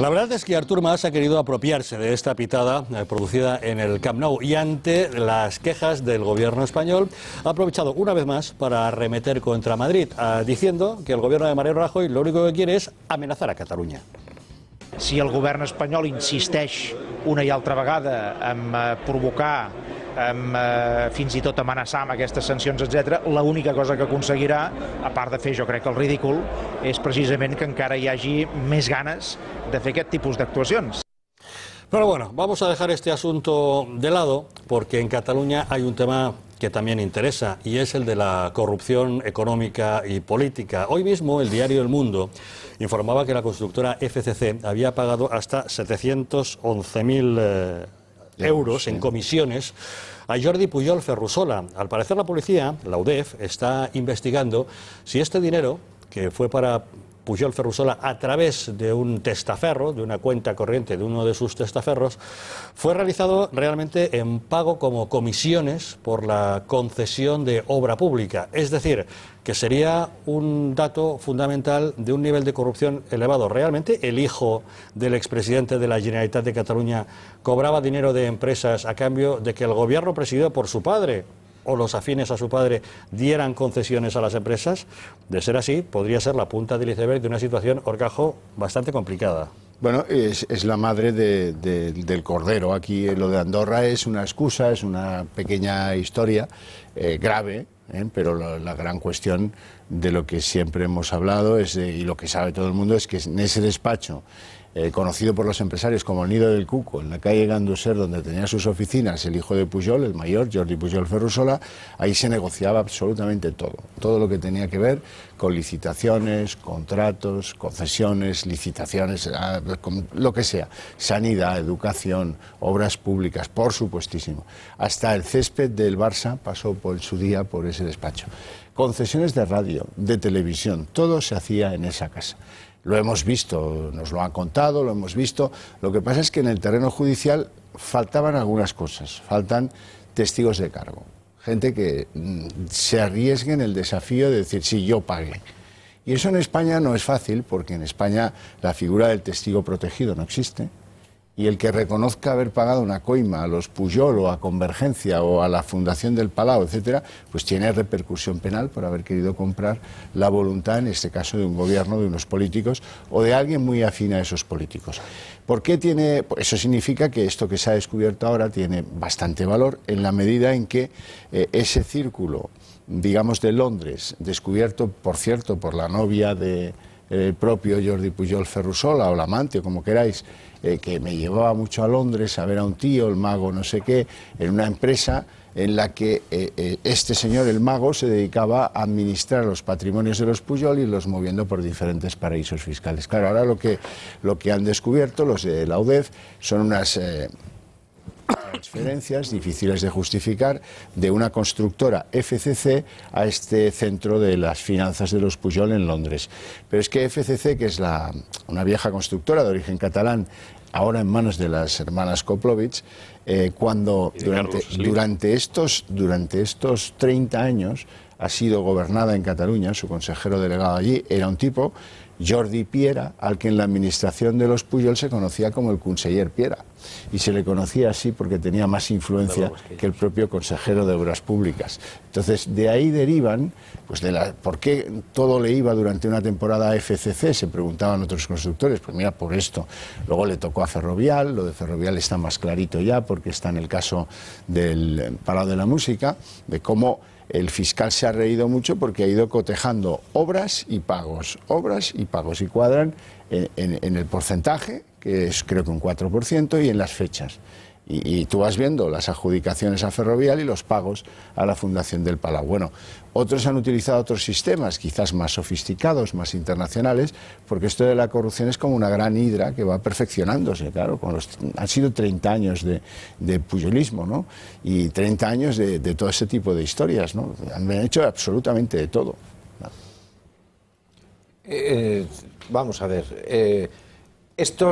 La verdad es que Artur Mas ha querido apropiarse de esta pitada eh, producida en el Camp Nou y ante las quejas del gobierno español ha aprovechado una vez más para arremeter contra Madrid, ah, diciendo que el gobierno de Mariano Rajoy lo único que quiere es amenazar a Cataluña. Si el gobierno español insiste una y otra vez en eh, provocar eh, fins i tot amenaçar amb aquestes sancions, etc. l'única cosa que aconseguirà, a part de fer, jo crec, el ridícul, és precisament que encara hi hagi més ganes de fer aquest tipus d'actuacions. Pero bueno, vamos a dejar este asunto de lado porque en Cataluña hay un tema que también interesa y es el de la corrupción económica y política. Hoy mismo el diario El Mundo informaba que la constructora FCC había pagado hasta 711.000 euros en comisiones a Jordi Pujol Ferrusola. Al parecer la policía, la UDEF, está investigando si este dinero, que fue para Pujol Ferrusola, a través de un testaferro, de una cuenta corriente de uno de sus testaferros, fue realizado realmente en pago como comisiones por la concesión de obra pública. Es decir, que sería un dato fundamental de un nivel de corrupción elevado. Realmente el hijo del expresidente de la Generalitat de Cataluña cobraba dinero de empresas a cambio de que el gobierno presidido por su padre o los afines a su padre dieran concesiones a las empresas, de ser así, podría ser la punta del iceberg de una situación, Orcajo, bastante complicada. Bueno, es, la madre del cordero. Aquí eh, lo de Andorra es una excusa, es una pequeña historia eh, grave, eh, pero la, gran cuestión de lo que siempre hemos hablado es y lo que sabe todo el mundo es que en ese despacho eh, conocido por los empresarios como el Nido del Cuco, en la calle Ganduser, donde tenía sus oficinas el hijo de Pujol, el mayor, Jordi Pujol Ferrusola, ahí se negociaba absolutamente todo, todo lo que tenía que ver con licitaciones, contratos, concesiones, licitaciones, ah, lo que sea, sanidad, educación, obras públicas, por supuestísimo. Hasta el césped del Barça pasó por su día por ese despacho concesiones de radio, de televisión, todo se hacía en esa casa. Lo hemos visto, nos lo han contado, lo hemos visto. Lo que pasa es que en el terreno judicial faltaban algunas cosas, faltan testigos de cargo, gente que mm, se arriesgue en el desafío de decir, sí, yo pagué. Y eso en España no es fácil, porque en España la figura del testigo protegido no existe. Y el que reconozca haber pagado una coima a los Puyol o a Convergencia o a la Fundación del Palau, etcétera, pues tiene repercusión penal por haber querido comprar la voluntad, en este caso, de un gobierno, de unos políticos o de alguien muy afín a esos políticos. ¿Por qué tiene? Eso significa que esto que se ha descubierto ahora tiene bastante valor en la medida en que eh, ese círculo, digamos, de Londres, descubierto, por cierto, por la novia de, el propio Jordi Pujol Ferrusola o Lamante, como queráis, eh, que me llevaba mucho a Londres a ver a un tío, el mago no sé qué, en una empresa en la que eh, eh, este señor, el mago, se dedicaba a administrar los patrimonios de los Puyol y los moviendo por diferentes paraísos fiscales. Claro, ahora lo que, lo que han descubierto los de la UDEF son unas Transferencias difíciles de justificar de una constructora FCC a este centro de las finanzas de los Pujol en Londres. Pero es que FCC, que es la, una vieja constructora de origen catalán, ahora en manos de las hermanas Koplovich, eh, cuando durante, estos, durante estos 30 años ha sido gobernada en Cataluña, su consejero delegado allí era un tipo Jordi Piera, al que en la administración de los Puyol se conocía como el conseller Piera. Y se le conocía así porque tenía más influencia que el propio consejero de Obras Públicas. Entonces, de ahí derivan, pues de la, ¿por qué todo le iba durante una temporada a FCC? Se preguntaban otros constructores. Pues mira, por esto. Luego le tocó a Ferrovial, lo de Ferrovial está más clarito ya porque está en el caso del Parado de la Música, de cómo el fiscal se ha reído mucho porque ha ido cotejando obras y pagos, obras y pagos, y cuadran en, el porcentaje, que es creo que un 4%, y en las fechas. Y, tú vas viendo las adjudicaciones a Ferrovial y los pagos a la Fundación del Palau. Bueno, otros han utilizado otros sistemas, quizás más sofisticados, más internacionales, porque esto de la corrupción es como una gran hidra que va perfeccionándose, claro. han sido 30 años de, de puyolismo, ¿no? Y 30 años de, todo ese tipo de historias, ¿no? Han hecho absolutamente de todo. Eh, eh, vamos a ver. Eh, esto.